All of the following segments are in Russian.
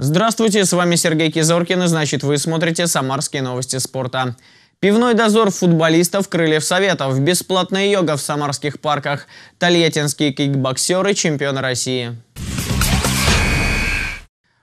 Здравствуйте, с вами Сергей Кизоркин, и значит вы смотрите «Самарские новости спорта». Пивной дозор футболистов Крыльев Советов, бесплатная йога в самарских парках, тольяттинские кикбоксеры, чемпионы России.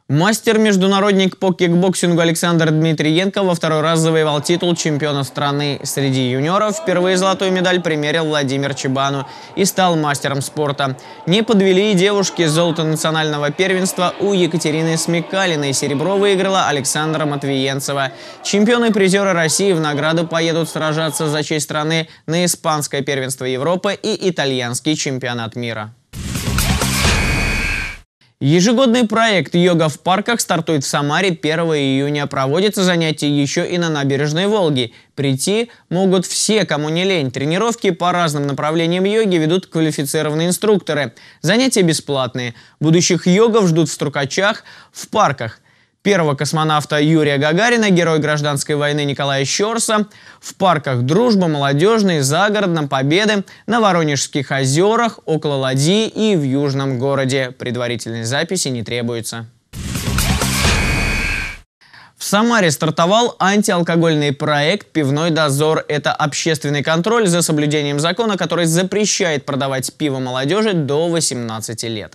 Мастер-международник по кикбоксингу Александр Дмитриенко во второй раз завоевал титул чемпиона страны среди юниоров. Впервые золотую медаль примерил Владимир Чебану и стал мастером спорта. Не подвели и девушки золото национального первенства у Екатерины Смекалиной. Серебро выиграла Александра Матвиенцева. Чемпионы призеры России в награду поедут сражаться за честь страны на Испанское первенство Европы и Итальянский чемпионат мира. Ежегодный проект «Йога в парках» стартует в Самаре 1 июня. Проводятся занятия еще и на набережной Волги. Прийти могут все, кому не лень. Тренировки по разным направлениям йоги ведут квалифицированные инструкторы. Занятия бесплатные. Будущих йогов ждут в Струкачах, в парках первого космонавта Юрия Гагарина, герой гражданской войны Николая Щерса, в парках «Дружба», «Молодежный», «Загородном», «Победы», на Воронежских озерах, около Ладьи и в Южном городе. Предварительной записи не требуется. В Самаре стартовал антиалкогольный проект «Пивной дозор». Это общественный контроль за соблюдением закона, который запрещает продавать пиво молодежи до 18 лет.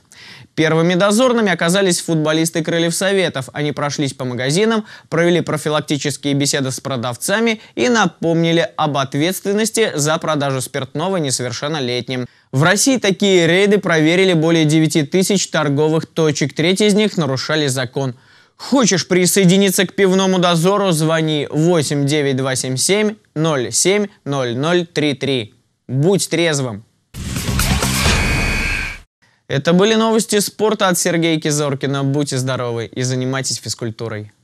Первыми дозорными оказались футболисты Крыльев Советов. Они прошлись по магазинам, провели профилактические беседы с продавцами и напомнили об ответственности за продажу спиртного несовершеннолетним. В России такие рейды проверили более 9 тысяч торговых точек. Треть из них нарушали закон – Хочешь присоединиться к пивному дозору, звони 89277 07 0033. Будь трезвым. Это были новости спорта от Сергея Кизоркина. Будьте здоровы и занимайтесь физкультурой.